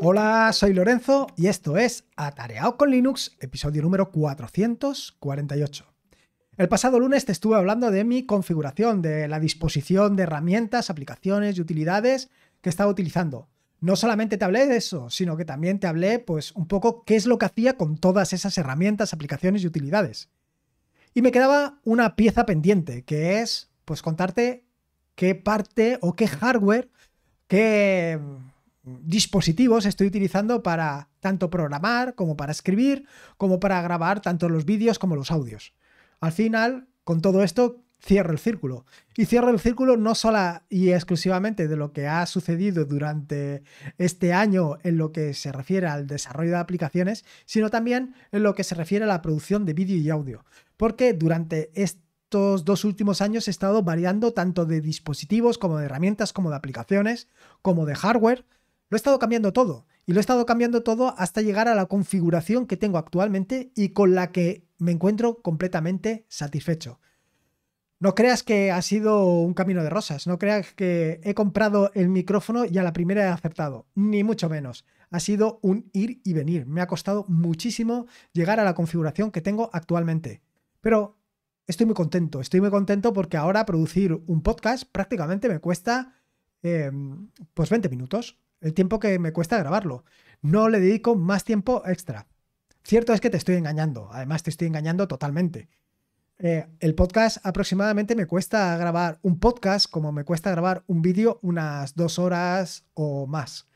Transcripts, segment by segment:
Hola, soy Lorenzo y esto es Atareado con Linux, episodio número 448. El pasado lunes te estuve hablando de mi configuración, de la disposición de herramientas, aplicaciones y utilidades que estaba utilizando. No solamente te hablé de eso, sino que también te hablé pues un poco qué es lo que hacía con todas esas herramientas, aplicaciones y utilidades. Y me quedaba una pieza pendiente, que es pues contarte qué parte o qué hardware, que dispositivos estoy utilizando para tanto programar como para escribir, como para grabar tanto los vídeos como los audios. Al final, con todo esto, cierro el círculo. Y cierro el círculo no sola y exclusivamente de lo que ha sucedido durante este año en lo que se refiere al desarrollo de aplicaciones, sino también en lo que se refiere a la producción de vídeo y audio. Porque durante estos dos últimos años he estado variando tanto de dispositivos como de herramientas, como de aplicaciones, como de hardware, lo he estado cambiando todo y lo he estado cambiando todo hasta llegar a la configuración que tengo actualmente y con la que me encuentro completamente satisfecho. No creas que ha sido un camino de rosas, no creas que he comprado el micrófono y a la primera he acertado, ni mucho menos. Ha sido un ir y venir, me ha costado muchísimo llegar a la configuración que tengo actualmente. Pero estoy muy contento, estoy muy contento porque ahora producir un podcast prácticamente me cuesta em, pues 20 minutos, el tiempo que me cuesta grabarlo. No le dedico más tiempo extra. Cierto es que te estoy engañando, además te estoy engañando totalmente. Eh, el podcast aproximadamente me cuesta grabar un podcast como me cuesta grabar un vídeo unas dos horas o más.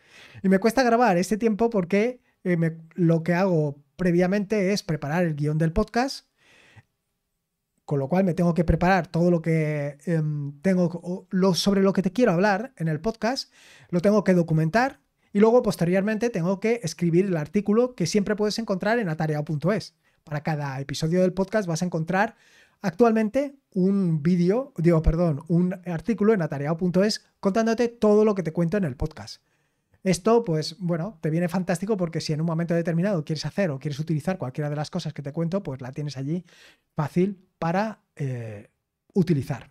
Y me cuesta grabar este tiempo porque eh, lo que hago previamente es preparar el guión del podcast, con lo cual me tengo que preparar todo lo que em, tengo sobre lo que te quiero hablar en el podcast, lo tengo que documentar y luego posteriormente tengo que escribir el artículo que siempre puedes encontrar en atareado.es. Para cada episodio del podcast vas a encontrar actualmente un vídeo, digo, perdón, un artículo en atareado.es contándote todo lo que te cuento en el podcast. Esto, pues bueno, te viene fantástico porque si en un momento determinado quieres hacer o quieres utilizar cualquiera de las cosas que te cuento, pues la tienes allí fácil para eh, utilizar.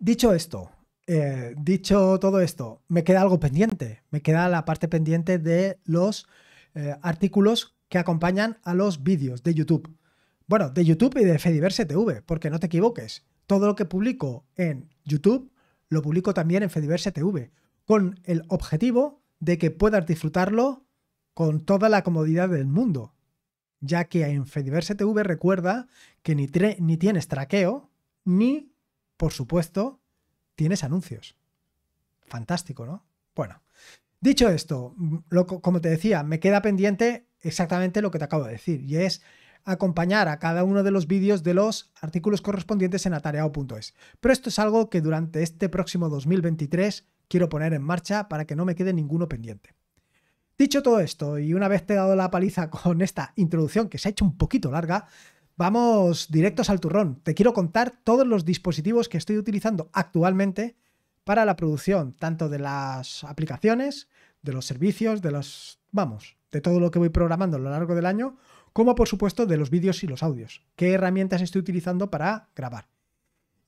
Dicho esto, eh, dicho todo esto, me queda algo pendiente. Me queda la parte pendiente de los eh, artículos que acompañan a los vídeos de YouTube. Bueno, de YouTube y de Fediverse TV, porque no te equivoques. Todo lo que publico en YouTube lo publico también en Fediverse TV con el objetivo de que puedas disfrutarlo con toda la comodidad del mundo. Ya que en Fediverse TV recuerda que ni, ni tienes traqueo, ni, por supuesto, tienes anuncios. Fantástico, ¿no? Bueno, dicho esto, mm, como te decía, me queda pendiente exactamente lo que te acabo de decir, y es acompañar a cada uno de los vídeos de los artículos correspondientes en atareao.es. Pero esto es algo que durante este próximo 2023 quiero poner en marcha para que no me quede ninguno pendiente. Dicho todo esto, y una vez te he dado la paliza con esta introducción que se ha hecho un poquito larga, vamos directos al turrón. Te quiero contar todos los dispositivos que estoy utilizando actualmente para la producción, tanto de las aplicaciones, de los servicios, de los, vamos, de todo lo que voy programando a lo largo del año, como por supuesto de los vídeos y los audios. ¿Qué herramientas estoy utilizando para grabar?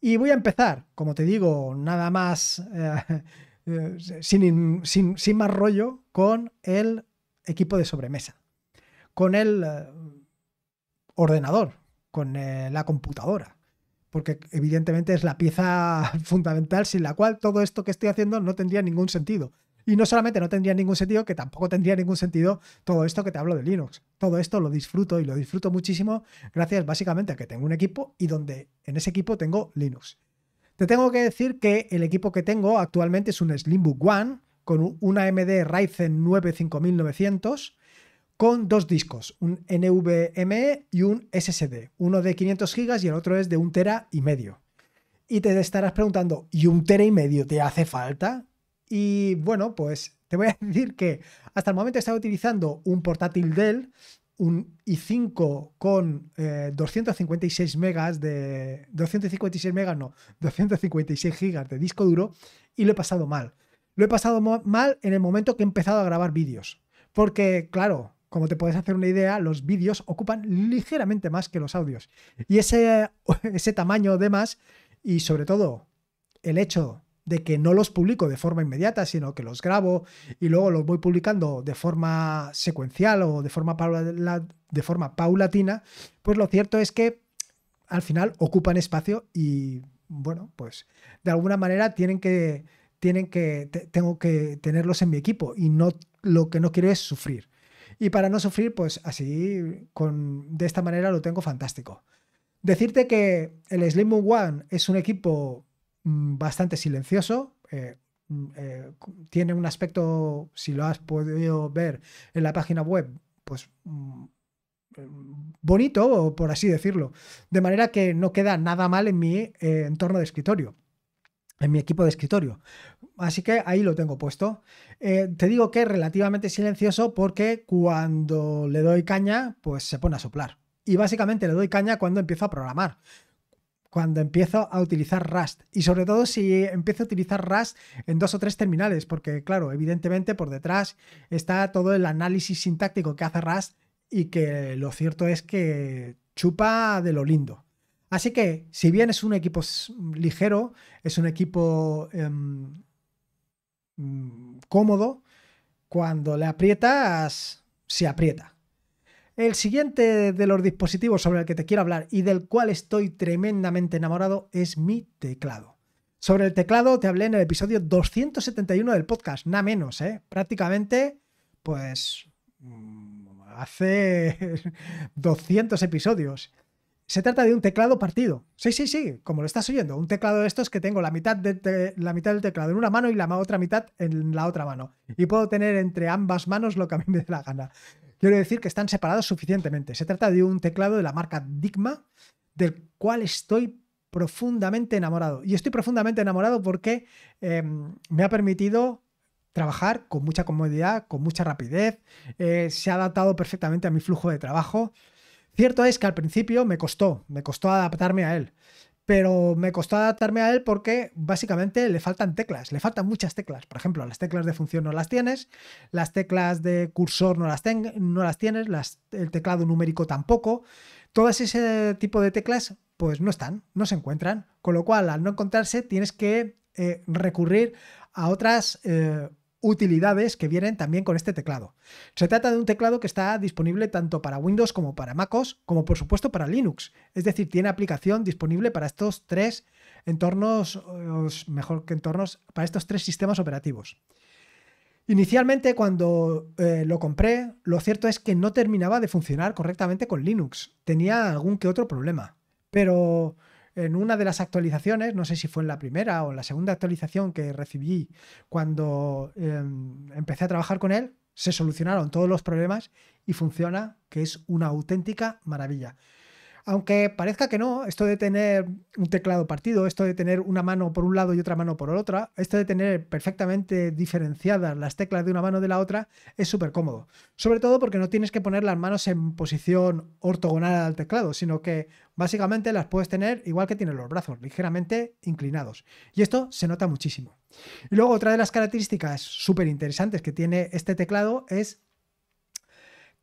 Y voy a empezar, como te digo, nada más eh, eh, sin, más rollo, con el equipo de sobremesa, con el eh, ordenador, con eh, la computadora, porque evidentemente es la pieza fundamental sin la cual todo esto que estoy haciendo no tendría ningún sentido. Y no solamente no tendría ningún sentido, que tampoco tendría ningún sentido todo esto que te hablo de Linux. Todo esto lo disfruto y lo disfruto muchísimo gracias básicamente a que tengo un equipo y donde en ese equipo tengo Linux. Te tengo que decir que el equipo que tengo actualmente es un Slimbook One con una AMD Ryzen 9 5900 con dos discos, un NVMe y un SSD, uno de 500 GB y el otro es de un tera y medio. Y te estarás preguntando, ¿y un tera y medio te hace falta? Y bueno, pues te voy a decir que hasta el momento he estado utilizando un portátil Dell un i5 con 256 eh, megas de 256 megas no 256 gigas de disco duro y lo he pasado mal lo he pasado mal en el momento que he empezado a grabar vídeos porque claro como te puedes hacer una idea los vídeos ocupan ligeramente más que los audios y ese ese tamaño de más y sobre todo el hecho de que no los publico de forma inmediata, sino que los grabo y luego los voy publicando de forma secuencial o de forma, de forma paulatina, pues lo cierto es que al final ocupan espacio y bueno, pues de alguna manera tienen que, tienen que, tengo que tenerlos en mi equipo y no lo que no quiero es sufrir. Y para no sufrir, pues así, con, de esta manera lo tengo fantástico. Decirte que el Slim One es un equipo Mm, bastante silencioso. Eh, mm, eh, tiene un aspecto, si lo has podido ver en la página web, pues mm, em, bonito, por así decirlo. De manera que no queda nada mal en mi eh, entorno de escritorio, en mi equipo de escritorio. Así que ahí lo tengo puesto. te digo que es relativamente silencioso porque cuando le doy caña, pues se pone a soplar. Y básicamente le doy caña cuando empiezo a programar cuando empiezo a utilizar Rust. Y sobre todo si empiezo a utilizar Rust en dos o tres terminales, porque claro, evidentemente por detrás está todo el análisis sintáctico que hace Rust y que lo cierto es que chupa de lo lindo. Así que, si bien es un equipo ligero, es un equipo em, mm, cómodo, cuando le aprietas, se aprieta. El siguiente de los dispositivos sobre el que te quiero hablar y del cual estoy tremendamente enamorado es mi teclado. Sobre el teclado te hablé en el episodio 271 del podcast, nada menos, ¿eh? Prácticamente, pues, mm, hace 200 episodios. Se trata de un teclado partido. Sí, sí, sí, como lo estás oyendo. Un teclado de estos que tengo la mitad, de la mitad del teclado en una mano y la otra mitad en la otra mano. Y puedo tener entre ambas manos lo que a mí me dé la gana. Quiero decir que están separados suficientemente. Se trata de un teclado de la marca Digma, del cual estoy profundamente enamorado. Y estoy profundamente enamorado porque eh, me ha permitido trabajar con mucha comodidad, con mucha rapidez, eh, se ha adaptado perfectamente a mi flujo de trabajo. Cierto es que al principio me costó, me costó adaptarme a él pero me costó adaptarme a él porque básicamente le faltan teclas, le faltan muchas teclas. Por ejemplo, las teclas de función no las tienes, las teclas de cursor no las, tienes, el teclado numérico tampoco. Todo ese tipo de teclas pues no están, no se encuentran. Con lo cual, al no encontrarse, tienes que eh, recurrir a otras eh, utilidades que vienen también con este teclado. Se trata de un teclado que está disponible tanto para Windows como para MacOS, como por supuesto para Linux. Es decir, tiene aplicación disponible para estos tres entornos, mejor que entornos, para estos tres sistemas operativos. Inicialmente cuando eh, lo compré, lo cierto es que no terminaba de funcionar correctamente con Linux. Tenía algún que otro problema. Pero en una de las actualizaciones, no sé si fue en la primera o en la segunda actualización que recibí cuando em, empecé a trabajar con él, se solucionaron todos los problemas y funciona, que es una auténtica maravilla. Aunque parezca que no, esto de tener un teclado partido, esto de tener una mano por un lado y otra mano por otra, esto de tener perfectamente diferenciadas las teclas de una mano de la otra, es súper cómodo. Sobre todo porque no tienes que poner las manos en posición ortogonal al teclado, sino que básicamente las puedes tener igual que tienes los brazos, ligeramente inclinados. Y esto se nota muchísimo. Y luego otra de las características súper interesantes que tiene este teclado es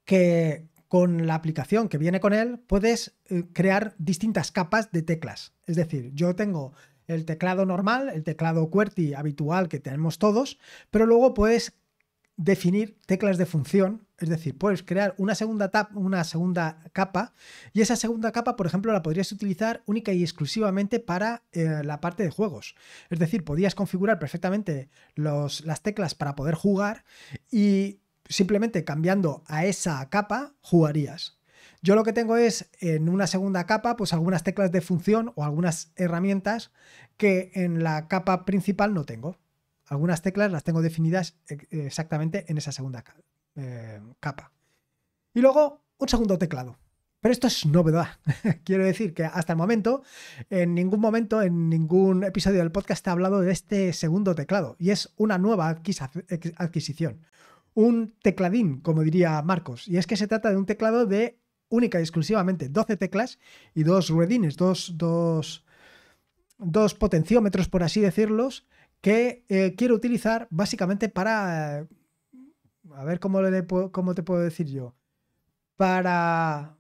que con la aplicación que viene con él, puedes eh, crear distintas capas de teclas. Es decir, yo tengo el teclado normal, el teclado QWERTY habitual que tenemos todos, pero luego puedes definir teclas de función, es decir, puedes crear una segunda, tap una segunda capa y esa segunda capa, por ejemplo, la podrías utilizar única y exclusivamente para eh, la parte de juegos. Es decir, podrías configurar perfectamente las teclas para poder jugar y simplemente cambiando a esa capa jugarías. Yo lo que tengo es en una segunda capa, pues algunas teclas de función o algunas herramientas que en la capa principal no tengo. Algunas teclas las tengo definidas exactamente en esa segunda eh, capa. Y luego un segundo teclado. Pero esto es novedad. Quiero decir que hasta el momento, en ningún momento, en ningún episodio del podcast, he hablado de este segundo teclado. Y es una nueva adquisición un tecladín, como diría Marcos. Y es que se trata de un teclado de única y exclusivamente 12 teclas y dos redines, dos, dos, dos potenciómetros, por así decirlos, que eh, quiero utilizar básicamente para... A ver cómo, le, cómo te puedo decir yo. Para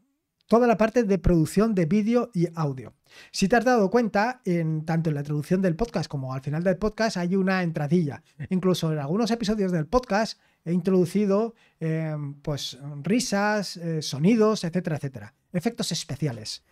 toda la parte de producción de vídeo y audio. Si te has dado cuenta, en, tanto en la introducción del podcast como al final del podcast hay una entradilla. Incluso en algunos episodios del podcast he introducido em, pues, risas, eh, sonidos, etcétera, etcétera. Efectos especiales.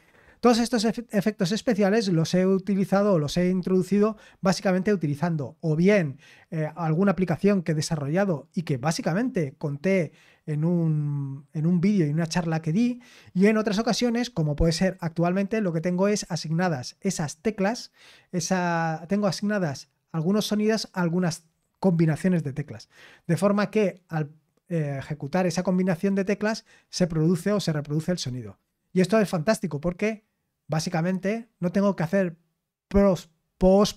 Todos estos efectos especiales los he utilizado o los he introducido básicamente utilizando o bien eh, alguna aplicación que he desarrollado y que básicamente conté en un, vídeo y una charla que di, y en otras ocasiones, como puede ser actualmente, lo que tengo es asignadas esas teclas, esa, tengo asignadas algunos sonidos, algunas combinaciones de teclas, de forma que al eh, ejecutar esa combinación de teclas se produce o se reproduce el sonido. Y esto es fantástico porque básicamente no tengo que hacer post,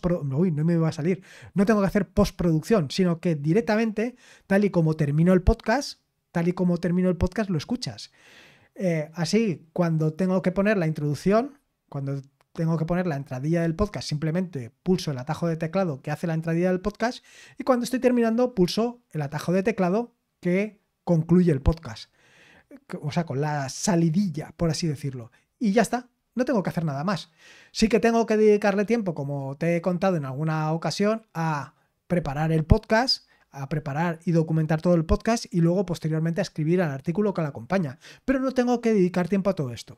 no me va a salir, no tengo que hacer postproducción, sino que directamente, tal y como termino el podcast, tal y como termino el podcast, lo escuchas. Eh, así, cuando tengo que poner la introducción, cuando tengo que poner la entradilla del podcast, simplemente pulso el atajo de teclado que hace la entradilla del podcast y cuando estoy terminando pulso el atajo de teclado que concluye el podcast. Eh, o sea, con la salidilla, por así decirlo. Y ya está, no tengo que hacer nada más. Sí que tengo que dedicarle tiempo, como te he contado en alguna ocasión, a preparar el podcast, preparar y documentar todo el podcast y luego posteriormente a escribir al artículo que la acompaña. Pero no tengo que dedicar tiempo a todo esto.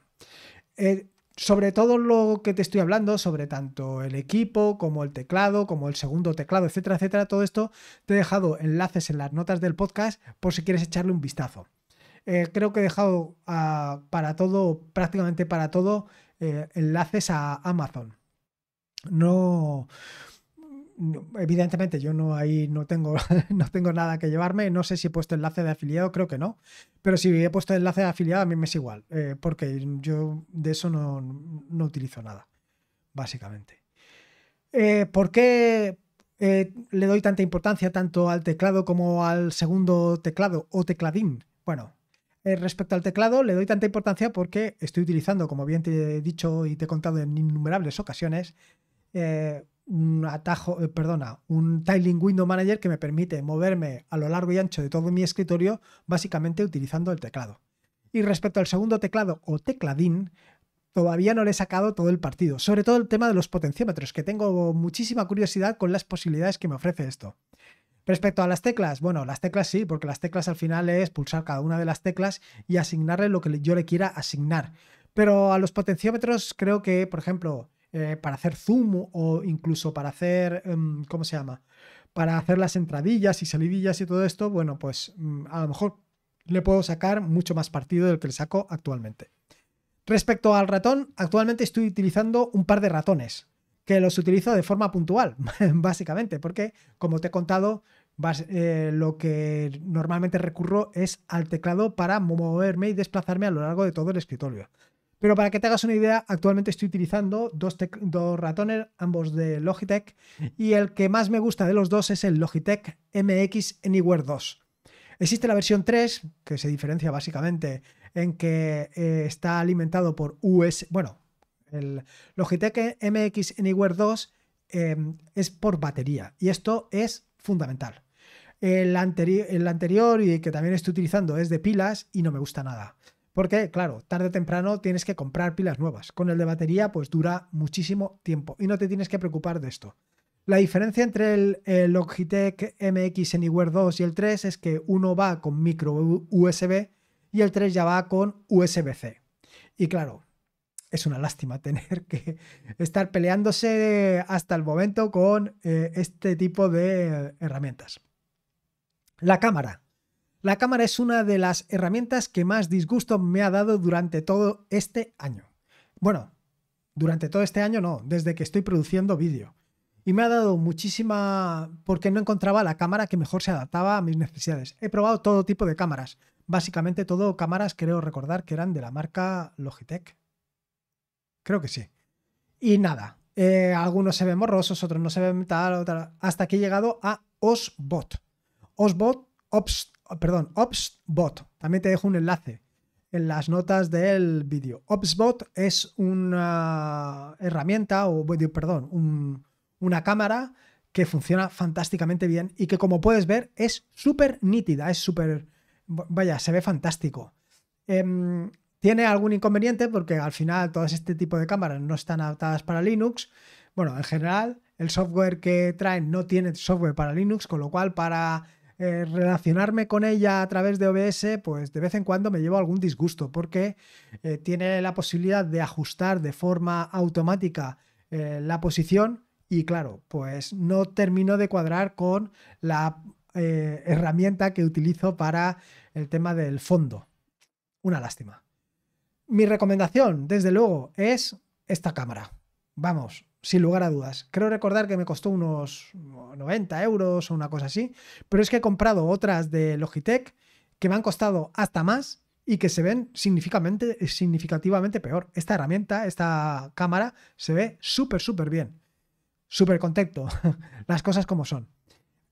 Eh, sobre todo lo que te estoy hablando, sobre tanto el equipo como el teclado, como el segundo teclado, etcétera, etcétera, todo esto te he dejado enlaces en las notas del podcast por si quieres echarle un vistazo. Eh, creo que he dejado ah, para todo, prácticamente para todo, eh, enlaces a Amazon. No, evidentemente yo no ahí no tengo, no tengo nada que llevarme, no sé si he puesto enlace de afiliado, creo que no, pero si he puesto enlace de afiliado a mí me es igual, eh, porque yo de eso no, utilizo nada, básicamente. Eh, ¿Por qué eh, le doy tanta importancia tanto al teclado como al segundo teclado o tecladín? Bueno, respecto al teclado le doy tanta importancia porque estoy utilizando, como bien te he dicho y te he contado en innumerables ocasiones, eh, un atajo, eh, perdona, un Tiling Window Manager que me permite moverme a lo largo y ancho de todo mi escritorio, básicamente utilizando el teclado. Y respecto al segundo teclado o tecladín, todavía no le he sacado todo el partido, sobre todo el tema de los potenciómetros, que tengo muchísima curiosidad con las posibilidades que me ofrece esto. Respecto a las teclas, bueno, las teclas sí, porque las teclas al final es pulsar cada una de las teclas y asignarle lo que yo le quiera asignar. Pero a los potenciómetros creo que, por ejemplo, eh, para hacer zoom o incluso para hacer, em, ¿cómo se llama? Para hacer las entradillas y salidillas y todo esto, bueno, pues mm, a lo mejor le puedo sacar mucho más partido del que le saco actualmente. Respecto al ratón, actualmente estoy utilizando un par de ratones, que los utilizo de forma puntual, básicamente, porque como te he contado, eh, lo que normalmente recurro es al teclado para moverme y desplazarme a lo largo de todo el escritorio. Pero para que te hagas una idea, actualmente estoy utilizando dos, ratones, ambos de Logitech, y el que más me gusta de los dos es el Logitech MX Anywhere 2. Existe la versión 3, que se diferencia básicamente en que eh, está alimentado por USB. Bueno, el Logitech MX Anywhere 2 em, es por batería, y esto es fundamental. El, el anterior y que también estoy utilizando es de pilas y no me gusta nada. Porque, claro, tarde o temprano tienes que comprar pilas nuevas. Con el de batería, pues dura muchísimo tiempo y no te tienes que preocupar de esto. La diferencia entre el, Logitech MX Anywhere 2 y el 3 es que uno va con micro USB y el 3 ya va con USB-C. Y claro, es una lástima tener que estar peleándose hasta el momento con eh, este tipo de eh, herramientas. La cámara. La cámara es una de las herramientas que más disgusto me ha dado durante todo este año. Bueno, durante todo este año no, desde que estoy produciendo vídeo. Y me ha dado muchísima... porque no encontraba la cámara que mejor se adaptaba a mis necesidades. He probado todo tipo de cámaras. Básicamente todo cámaras, creo recordar, que eran de la marca Logitech. Creo que sí. Y nada, eh, algunos se ven morrosos, otros no se ven tal, tal hasta que he llegado a Osbot. Osbot Obst Ah, perdón, OpsBot. También te dejo un enlace en las notas del vídeo. OpsBot es una herramienta, o perdón, una cámara que funciona fantásticamente bien y que como puedes ver es súper nítida, es súper, vaya, se ve fantástico. Em, tiene algún inconveniente porque al final todos este tipo de cámaras no están adaptadas para Linux. Bueno, en general el software que traen no tiene software para Linux, con lo cual para eh, relacionarme con ella a través de OBS, pues de vez en cuando me llevo algún disgusto porque eh, tiene la posibilidad de ajustar de forma automática eh, la posición y claro, pues no termino de cuadrar con la herramienta que utilizo para el tema del fondo. Una lástima. Mi recomendación, desde luego, es esta cámara. Vamos, sin lugar a dudas. Creo recordar que me costó unos 90 euros o una cosa así, pero es que he comprado otras de Logitech que me han costado hasta más y que se ven significativamente, peor. Esta herramienta, esta cámara, se ve súper, súper bien. Súper contento, las cosas como son.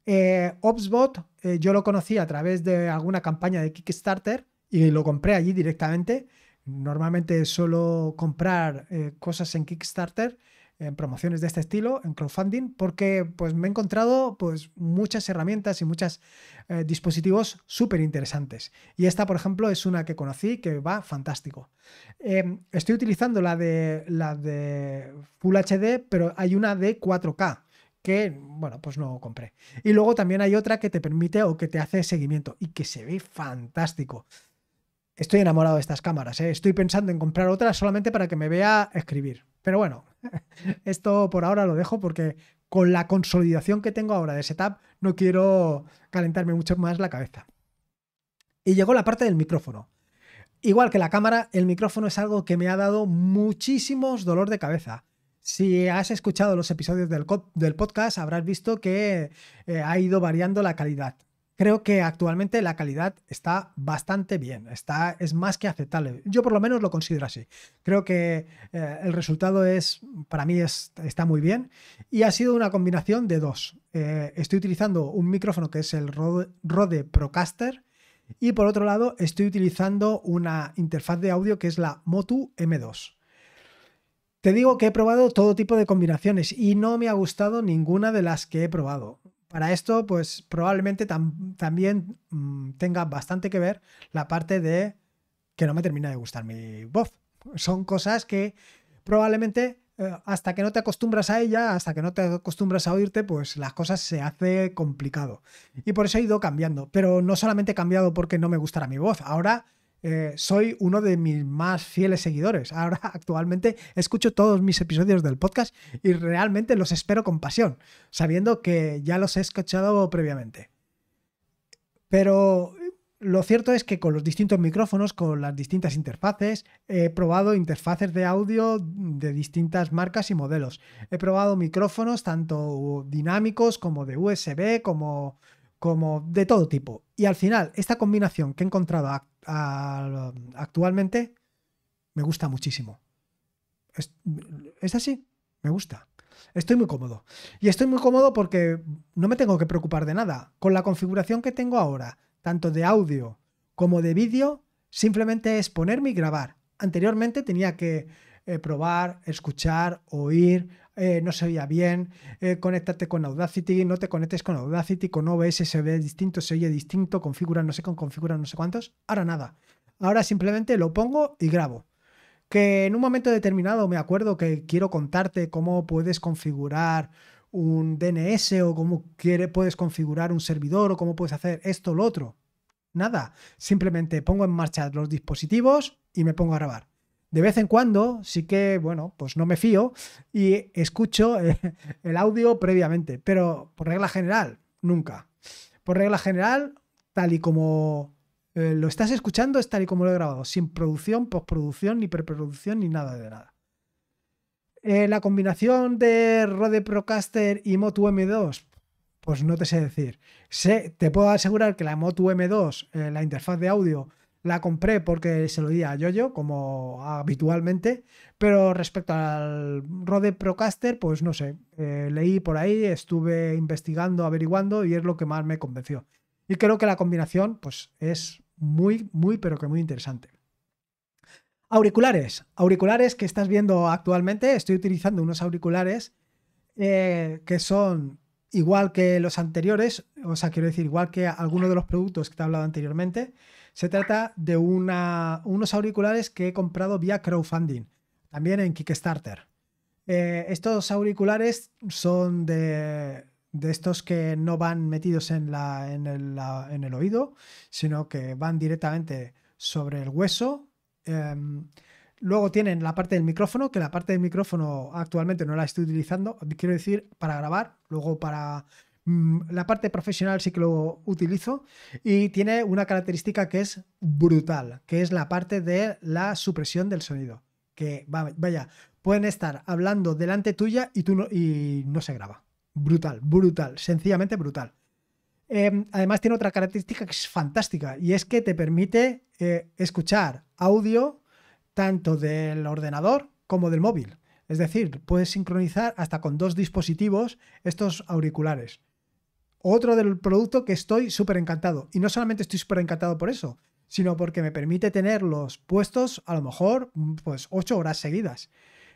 Eh, Opsbot, eh, yo lo conocí a través de alguna campaña de Kickstarter y lo compré allí directamente. Normalmente suelo comprar eh, cosas en Kickstarter en promociones de este estilo, en crowdfunding, porque pues me he encontrado pues muchas herramientas y muchos eh, dispositivos súper interesantes. Y esta, por ejemplo, es una que conocí que va fantástico. Em, estoy utilizando la de, la de Full HD, pero hay una de 4K que, bueno, pues no compré. Y luego también hay otra que te permite o que te hace seguimiento y que se ve fantástico. Estoy enamorado de estas cámaras, ¿eh? estoy pensando en comprar otra solamente para que me vea escribir. Pero bueno, Esto por ahora lo dejo porque con la consolidación que tengo ahora de setup no quiero calentarme mucho más la cabeza. Y llegó la parte del micrófono. Igual que la cámara, el micrófono es algo que me ha dado muchísimos dolor de cabeza. Si has escuchado los episodios del, del podcast, habrás visto que eh, ha ido variando la calidad creo que actualmente la calidad está bastante bien, está, es más que aceptable. Yo por lo menos lo considero así. Creo que eh, el resultado es, para mí está muy bien y ha sido una combinación de dos. Eh, estoy utilizando un micrófono que es el Rode Procaster y por otro lado estoy utilizando una interfaz de audio que es la Motu M2. Te digo que he probado todo tipo de combinaciones y no me ha gustado ninguna de las que he probado. Para esto, pues probablemente también mm, tenga bastante que ver la parte de que no me termina de gustar mi voz. Son cosas que probablemente eh, hasta que no te acostumbras a ella, hasta que no te acostumbras a oírte, pues las cosas se hace complicado. Y por eso he ido cambiando. Pero no solamente he cambiado porque no me gustara mi voz, ahora eh, soy uno de mis más fieles seguidores. Ahora actualmente escucho todos mis episodios del podcast y realmente los espero con pasión, sabiendo que ya los he escuchado previamente. Pero eh, lo cierto es que con los distintos micrófonos, con las distintas interfaces, he probado interfaces de audio de distintas marcas y modelos. He probado micrófonos tanto dinámicos como de USB, como como de todo tipo. Y al final, esta combinación que he encontrado actualmente me gusta muchísimo. Es, así, me gusta. Estoy muy cómodo. Y estoy muy cómodo porque no me tengo que preocupar de nada. Con la configuración que tengo ahora, tanto de audio como de vídeo, simplemente es ponerme y grabar. Anteriormente tenía que eh, probar, escuchar, oír, eh, no se oía bien, conectarte eh, conéctate con Audacity, no te conectes con Audacity, con OBS se ve distinto, se oye distinto, configura no sé con configura no sé cuántos, ahora nada. Ahora simplemente lo pongo y grabo. Que en un momento determinado me acuerdo que quiero contarte cómo puedes configurar un DNS o cómo puedes configurar un servidor o cómo puedes hacer esto o lo otro. Nada, simplemente pongo en marcha los dispositivos y me pongo a grabar de vez en cuando sí que, bueno, pues no me fío y escucho eh, el audio previamente, pero por regla general, nunca. Por regla general, tal y como eh, lo estás escuchando, es tal y como lo he grabado, sin producción, postproducción, ni preproducción, ni nada de nada. Eh, la combinación de Rode Procaster y Moto M2, pues no te sé decir. te puedo asegurar que la Moto M2, la interfaz de audio, la compré porque se lo di a Yoyo, como habitualmente, pero respecto al Rode Procaster, pues no sé, eh, leí por ahí, estuve investigando, averiguando y es lo que más me convenció. Y creo que la combinación pues es muy, muy, pero que muy interesante. Auriculares, auriculares que estás viendo actualmente, estoy utilizando unos auriculares eh, que son igual que los anteriores, o sea, quiero decir, igual que algunos de los productos que te he hablado anteriormente, se trata de unos auriculares que he comprado vía crowdfunding, también en Kickstarter. Eh, estos auriculares son de, estos que no van metidos en, el, oído, sino que van directamente sobre el hueso. Em, luego tienen la parte del micrófono, que la parte del micrófono actualmente no la estoy utilizando, quiero decir, para grabar, luego para Mm, la parte profesional sí que lo utilizo y tiene una característica que es brutal, que es la parte de la supresión del sonido. Que vaya, pueden estar hablando delante tuya y, tú no, y no se graba. Brutal, brutal, sencillamente brutal. Em, además tiene otra característica que es fantástica y es que te permite eh, escuchar audio tanto del ordenador como del móvil. Es decir, puedes sincronizar hasta con dos dispositivos estos auriculares otro del producto que estoy súper encantado. Y no solamente estoy súper encantado por eso, sino porque me permite tener los puestos a lo mejor pues 8 horas seguidas.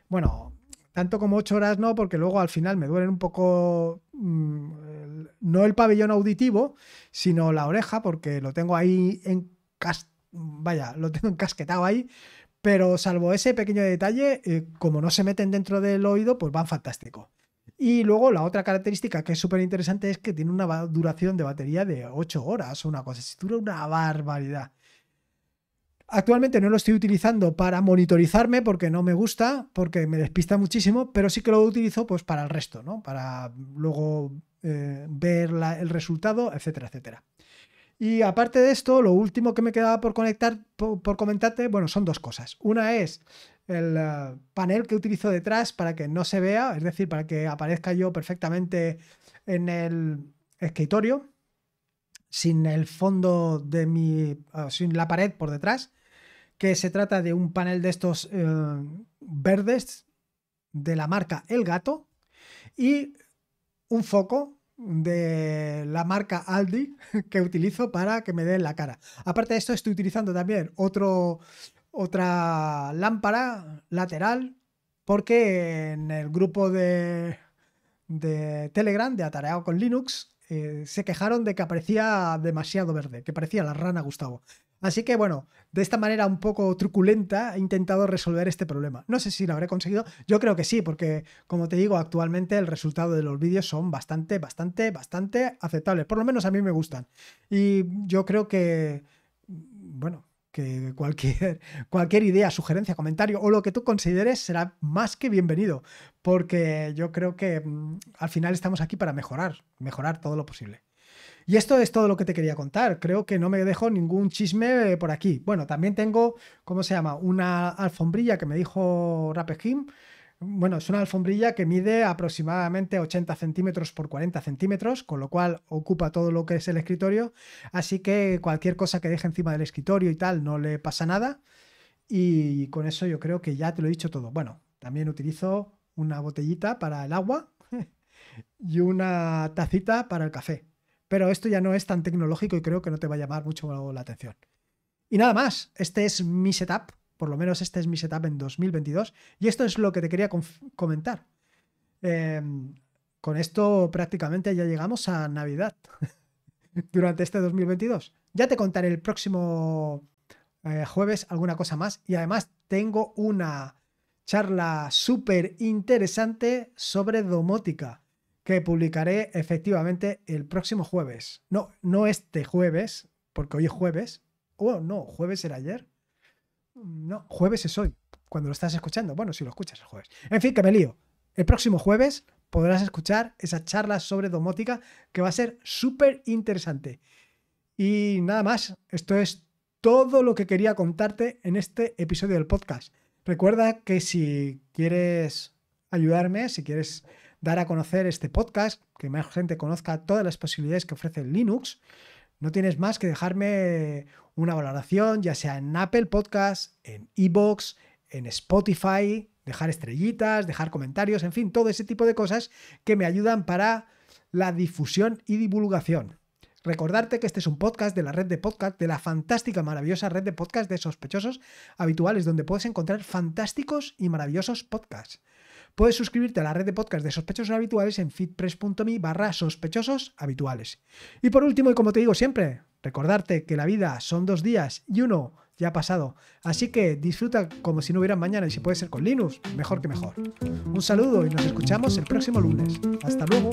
Bueno, tanto como 8 horas no, porque luego al final me duelen un poco mm, no el pabellón auditivo, sino la oreja, porque lo tengo ahí en vaya, lo tengo encasquetado ahí. Pero salvo ese pequeño detalle, eh, como no se meten dentro del oído, pues van fantástico. Y luego la otra característica que es súper interesante es que tiene una duración de batería de 8 horas, o una cosa, así. dura una barbaridad. Actualmente no lo estoy utilizando para monitorizarme porque no me gusta, porque me despista muchísimo, pero sí que lo utilizo pues para el resto, ¿no? Para luego eh, ver el resultado, etcétera, etcétera. Y aparte de esto, lo último que me quedaba por conectar, por comentarte, bueno, son dos cosas. Una es el eh, panel que utilizo detrás para que no se vea, es decir, para que aparezca yo perfectamente en el escritorio, sin el fondo de mi, eh, sin la pared por detrás, que se trata de un panel de estos eh, verdes de la marca El Gato y un foco de la marca Aldi que utilizo para que me den la cara. Aparte de esto, estoy utilizando también otro, otra lámpara lateral, porque en el grupo de, de Telegram, de Atareado con Linux, eh, se quejaron de que aparecía demasiado verde, que parecía la rana Gustavo. Así que bueno, de esta manera un poco truculenta he intentado resolver este problema. No sé si lo habré conseguido, yo creo que sí, porque como te digo, actualmente el resultado de los vídeos son bastante, bastante, bastante aceptables. Por lo menos a mí me gustan. Y yo creo que, bueno, que cualquier, cualquier idea, sugerencia, comentario o lo que tú consideres será más que bienvenido, porque yo creo que mm, al final estamos aquí para mejorar, mejorar todo lo posible. Y esto es todo lo que te quería contar. Creo que no me dejo ningún chisme eh, por aquí. Bueno, también tengo, ¿cómo se llama? Una alfombrilla que me dijo Rapejim bueno, es una alfombrilla que mide aproximadamente 80 centímetros por 40 centímetros, con lo cual ocupa todo lo que es el escritorio, así que cualquier cosa que deje encima del escritorio y tal no le pasa nada. Y con eso yo creo que ya te lo he dicho todo. Bueno, también utilizo una botellita para el agua y una tacita para el café. Pero esto ya no es tan tecnológico y creo que no te va a llamar mucho la atención. Y nada más, este es mi setup por lo menos este es mi setup en 2022. Y esto es lo que te quería comentar. Em, con esto prácticamente ya llegamos a Navidad durante este 2022. Ya te contaré el próximo eh, jueves alguna cosa más y además tengo una charla súper interesante sobre domótica que publicaré efectivamente el próximo jueves. No, no este jueves, porque hoy es jueves. Oh, no, jueves era ayer. No, jueves es hoy, cuando lo estás escuchando. Bueno, si lo escuchas el jueves. En fin, que me lío. El próximo jueves podrás escuchar esa charla sobre domótica que va a ser súper interesante. Y nada más, esto es todo lo que quería contarte en este episodio del podcast. Recuerda que si quieres ayudarme, si quieres dar a conocer este podcast, que más gente conozca todas las posibilidades que ofrece Linux, no tienes más que dejarme una valoración, ya sea en Apple Podcasts, en iBox, en Spotify, dejar estrellitas, dejar comentarios, en fin, todo ese tipo de cosas que me ayudan para la difusión y divulgación. Recordarte que este es un podcast de la red de podcast, de la fantástica, maravillosa red de podcast de sospechosos habituales, donde puedes encontrar fantásticos y maravillosos podcasts. Puedes suscribirte a la red de podcast de sospechosos habituales en fitpress.me barra sospechosos habituales. Y por último, y como te digo siempre, recordarte que la vida son dos días y uno ya ha pasado. Así que disfruta como si no hubiera mañana y si puede ser con Linux, mejor que mejor. Un saludo y nos escuchamos el próximo lunes. Hasta luego.